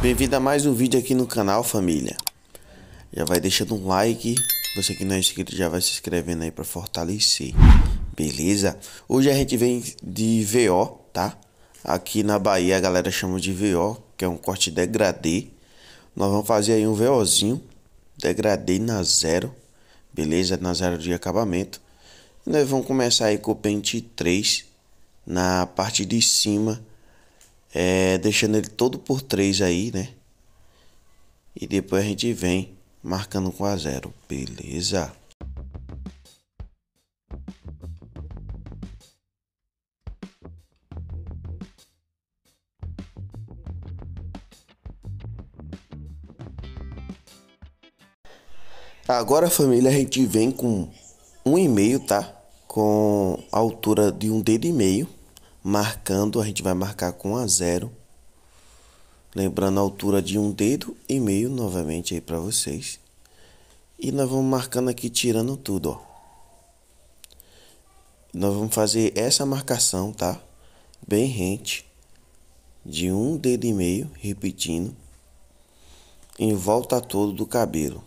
Bem-vindo a mais um vídeo aqui no canal, família. Já vai deixando um like, você que não é inscrito já vai se inscrevendo aí para fortalecer, beleza? Hoje a gente vem de VO, tá? Aqui na Bahia a galera chama de VO, que é um corte degradê. Nós vamos fazer aí um VOzinho, degradê na zero, beleza? Na zero de acabamento. E nós vamos começar aí com o pente 3 na parte de cima é, deixando ele todo por 3 aí, né? E depois a gente vem marcando com a zero, beleza? Agora, família, a gente vem com um e meio, tá? Com a altura de um dedo e meio marcando, a gente vai marcar com a zero. Lembrando a altura de um dedo e meio novamente aí para vocês. E nós vamos marcando aqui, tirando tudo, ó. Nós vamos fazer essa marcação, tá? Bem rente. De um dedo e meio, repetindo. Em volta todo do cabelo.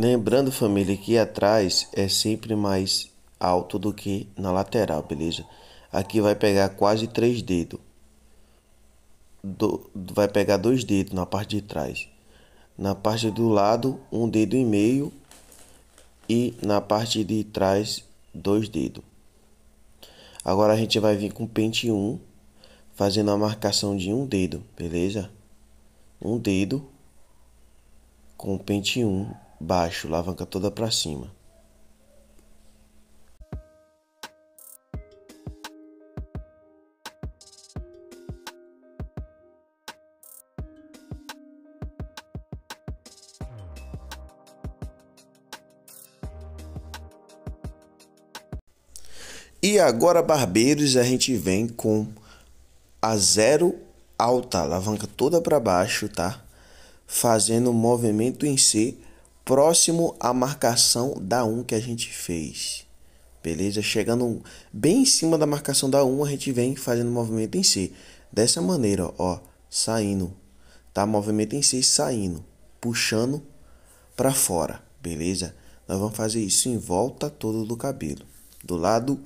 Lembrando, família, que atrás é sempre mais alto do que na lateral, beleza? Aqui vai pegar quase três dedos. Do, vai pegar dois dedos na parte de trás. Na parte do lado, um dedo e meio. E na parte de trás, dois dedos. Agora a gente vai vir com pente 1, fazendo a marcação de um dedo, beleza? Um dedo com pente 1 baixo, alavanca toda para cima. E agora, barbeiros, a gente vem com a zero alta, alavanca toda para baixo, tá? Fazendo o movimento em C próximo à marcação da 1 que a gente fez. Beleza? Chegando bem em cima da marcação da 1, a gente vem fazendo movimento em si. Dessa maneira, ó, saindo, tá? Movimento em si saindo, puxando para fora, beleza? Nós vamos fazer isso em volta todo do cabelo. Do lado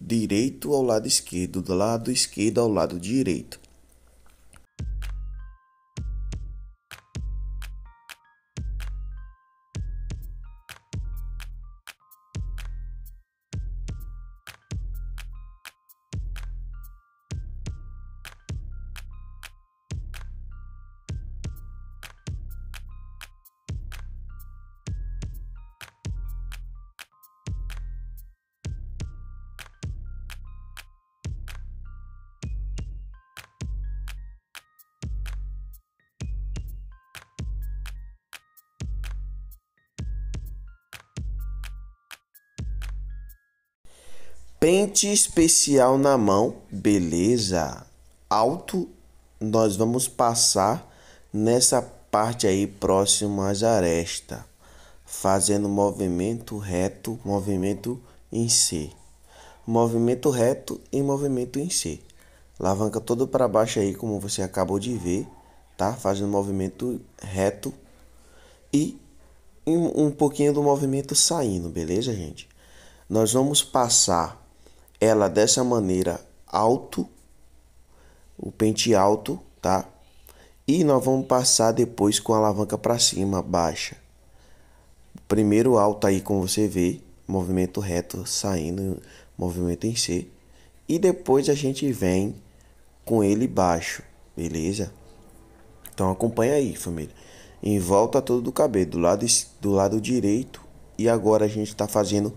direito ao lado esquerdo, do lado esquerdo ao lado direito. pente especial na mão, beleza. Alto, nós vamos passar nessa parte aí próximo às arestas, fazendo movimento reto, movimento em C. Movimento reto e movimento em C. Alavanca todo para baixo aí, como você acabou de ver, tá? Fazendo movimento reto e um pouquinho do movimento saindo, beleza, gente? Nós vamos passar ela dessa maneira alto, o pente alto, tá? E nós vamos passar depois com a alavanca para cima, baixa. Primeiro alto aí, como você vê, movimento reto saindo, movimento em C. E depois a gente vem com ele baixo, beleza? Então acompanha aí, família. Em volta todo do cabelo, do lado, do lado direito. E agora a gente está fazendo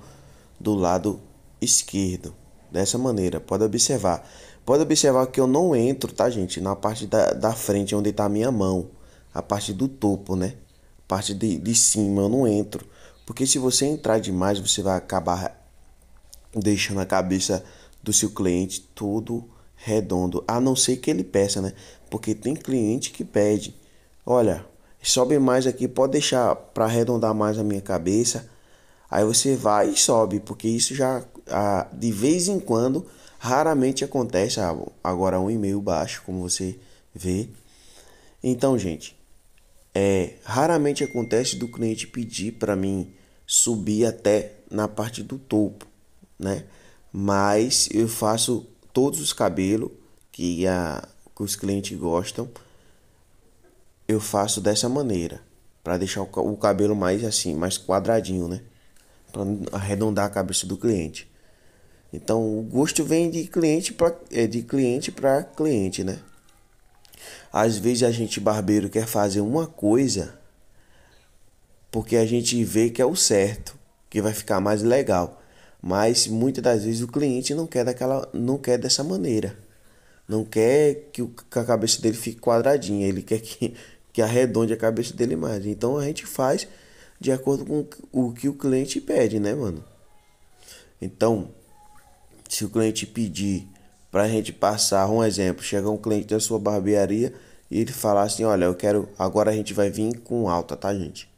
do lado esquerdo. Dessa maneira, pode observar. Pode observar que eu não entro, tá, gente? Na parte da, da frente, onde está a minha mão. A parte do topo, né? A parte de, de cima, eu não entro. Porque se você entrar demais, você vai acabar deixando a cabeça do seu cliente todo redondo. A não ser que ele peça, né? Porque tem cliente que pede. Olha, sobe mais aqui, pode deixar para arredondar mais a minha cabeça Aí você vai e sobe, porque isso já ah, de vez em quando, raramente acontece. Ah, agora um e-mail baixo, como você vê. Então, gente, é, raramente acontece do cliente pedir para mim subir até na parte do topo, né? Mas eu faço todos os cabelos que, a, que os clientes gostam, eu faço dessa maneira para deixar o, o cabelo mais assim, mais quadradinho, né? para arredondar a cabeça do cliente. Então, o gosto vem de cliente para é, de cliente para cliente, né? Às vezes a gente barbeiro quer fazer uma coisa porque a gente vê que é o certo, que vai ficar mais legal, mas muitas das vezes o cliente não quer daquela, não quer dessa maneira. Não quer que, que a cabeça dele fique quadradinha, ele quer que que arredonde a cabeça dele mais. Então a gente faz de acordo com o que o cliente pede, né, mano? Então, se o cliente pedir pra gente passar um exemplo, chegar um cliente da sua barbearia e ele falar assim: Olha, eu quero. Agora a gente vai vir com alta, tá, gente?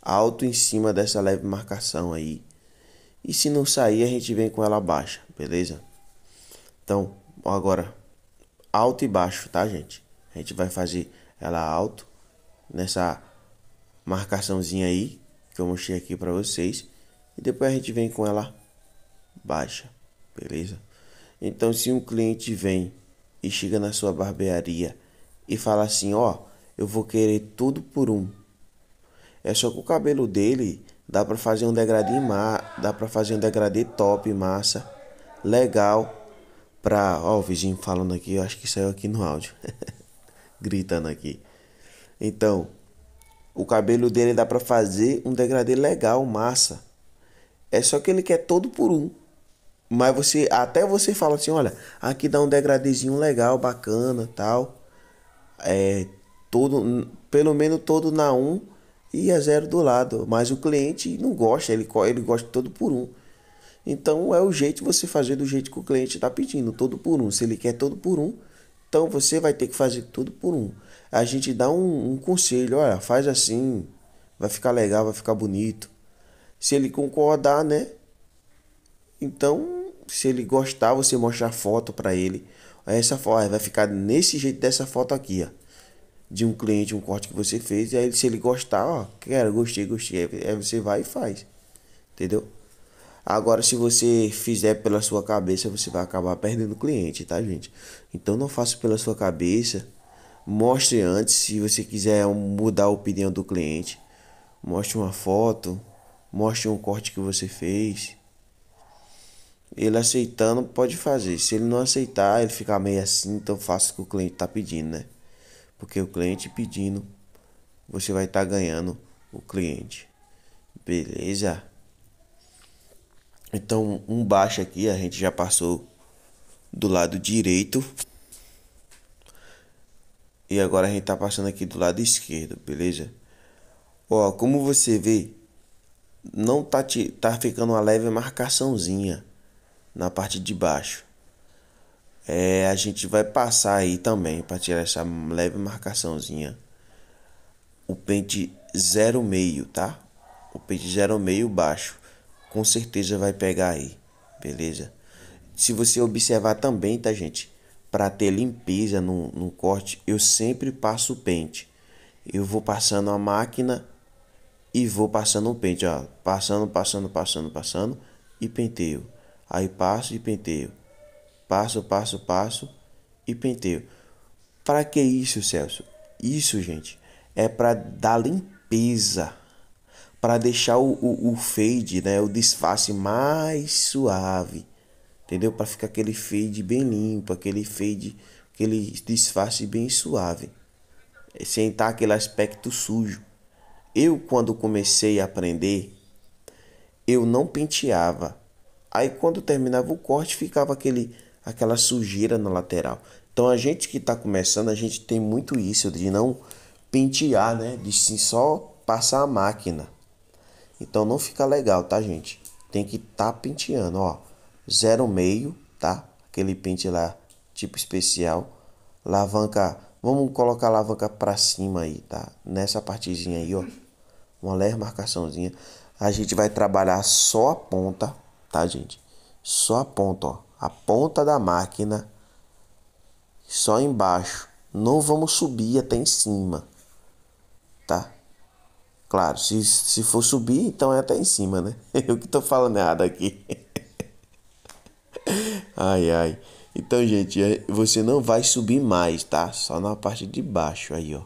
Alto em cima dessa leve marcação aí. E se não sair, a gente vem com ela baixa, beleza? Então, agora, alto e baixo, tá, gente? A gente vai fazer ela alto nessa marcaçãozinha aí, que eu mostrei aqui para vocês. E depois a gente vem com ela baixa, beleza? Então se um cliente vem e chega na sua barbearia e fala assim, ó, oh, eu vou querer tudo por um. É só que o cabelo dele dá para fazer um degradê má, dá para fazer um degradê top, massa, legal. para. Oh o vizinho falando aqui, eu acho que saiu aqui no áudio. Gritando aqui. Então, o cabelo dele dá para fazer um degradê legal, massa. É só que ele quer todo por um. Mas você, até você fala assim, olha, aqui dá um degradezinho legal, bacana, tal. É todo, pelo menos todo na um, e a zero do lado, mas o cliente não gosta, ele ele gosta todo por um. Então é o jeito de você fazer do jeito que o cliente está pedindo, todo por um. Se ele quer todo por um, então você vai ter que fazer tudo por um. A gente dá um, um conselho, olha, faz assim, vai ficar legal, vai ficar bonito. Se ele concordar, né? Então, se ele gostar, você mostra a foto para ele. Essa foto vai ficar nesse jeito dessa foto aqui, ó de um cliente, um corte que você fez, e aí se ele gostar, ó, quero, gostei, gostei, aí você vai e faz. Entendeu? Agora, se você fizer pela sua cabeça, você vai acabar perdendo cliente, tá, gente? Então, não faça pela sua cabeça. Mostre antes, se você quiser mudar a opinião do cliente. Mostre uma foto, mostre um corte que você fez. Ele aceitando, pode fazer. Se ele não aceitar, ele ficar meio assim, então faça o que o cliente está pedindo, né? Porque o cliente pedindo, você vai estar tá ganhando o cliente. Beleza? Então, um baixo aqui, a gente já passou do lado direito. E agora a gente tá passando aqui do lado esquerdo, beleza? Ó, como você vê, não tá, te, tá ficando uma leve marcaçãozinha na parte de baixo. É, a gente vai passar aí também para tirar essa leve marcaçãozinha. O pente 0,5, tá? O pente 0,5 baixo com certeza vai pegar aí, beleza? Se você observar também, tá, gente? Para ter limpeza no, no corte, eu sempre passo o pente. Eu vou passando a máquina e vou passando o pente, ó. Passando, passando, passando, passando e penteio. Aí passo e penteio. Passo, passo, passo e penteio. Para que isso, Celso? Isso, gente, é para dar limpeza para deixar o, o, o, fade, né, o disfarce mais suave, entendeu? Para ficar aquele fade bem limpo, aquele fade, aquele disfarce bem suave, sem estar tá aquele aspecto sujo. Eu quando comecei a aprender, eu não penteava. Aí quando terminava o corte, ficava aquele aquela sujeira na lateral. Então a gente que está começando, a gente tem muito isso de não pentear, né? De sim só passar a máquina. Então não fica legal, tá, gente? Tem que tá penteando, ó. Zero meio, tá? Aquele pente lá, tipo especial. Alavanca, vamos colocar a alavanca pra cima aí, tá? Nessa partezinha aí, ó. Uma leve marcaçãozinha. A gente vai trabalhar só a ponta, tá, gente? Só a ponta, ó. A ponta da máquina. Só embaixo. Não vamos subir até em cima, tá? Claro, se, se for subir, então é até em cima, né? Eu que tô falando errado aqui. Ai, ai. Então, gente, é, você não vai subir mais, tá? Só na parte de baixo aí, ó.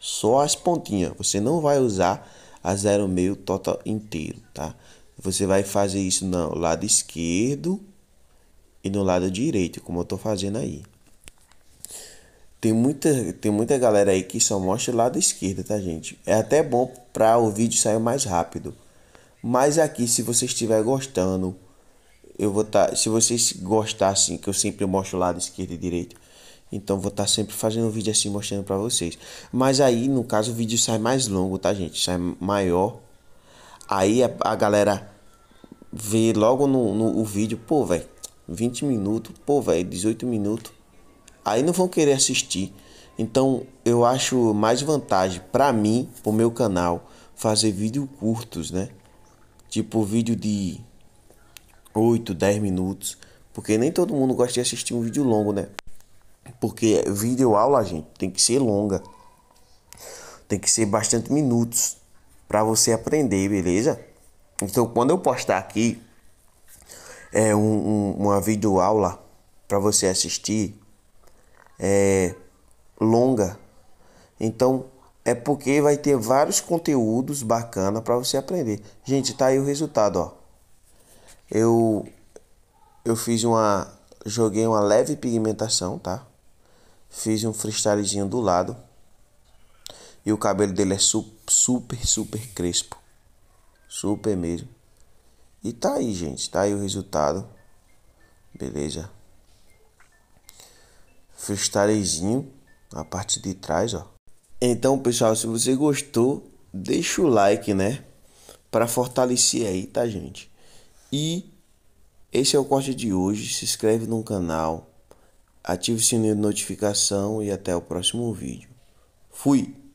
Só as pontinhas. Você não vai usar a 0,5 total inteiro, tá? Você vai fazer isso no lado esquerdo e no lado direito, como eu tô fazendo aí. Tem muita, tem muita galera aí que só mostra o lado esquerdo, tá, gente? É até bom para o vídeo sair mais rápido. Mas aqui, se você estiver gostando, eu vou estar. Tá, se vocês gostassem, que eu sempre mostro o lado esquerdo e direito, então vou estar tá sempre fazendo um vídeo assim mostrando para vocês. Mas aí, no caso, o vídeo sai mais longo, tá, gente? Sai maior. Aí a, a galera vê logo no, no o vídeo, pô, velho, 20 minutos, pô, velho, 18 minutos aí não vão querer assistir. Então eu acho mais vantagem para mim, pro meu canal, fazer vídeos curtos, né? Tipo vídeo de 8, 10 minutos. Porque nem todo mundo gosta de assistir um vídeo longo, né? Porque vídeo aula, gente, tem que ser longa. Tem que ser bastante minutos para você aprender, beleza? Então quando eu postar aqui é um, um, uma aula para você assistir, é, longa. Então é porque vai ter vários conteúdos bacana para você aprender. Gente, tá aí o resultado, ó. Eu eu fiz uma joguei uma leve pigmentação, tá? Fiz um freestylezinho do lado. E o cabelo dele é su super, super crespo. Super mesmo. E tá aí, gente. Tá aí o resultado. Beleza? freestylezinho na parte de trás, ó. Então, pessoal, se você gostou, deixa o like, né? Para fortalecer aí, tá, gente? E esse é o corte de hoje. Se inscreve no canal, ative o sininho de notificação e até o próximo vídeo. Fui!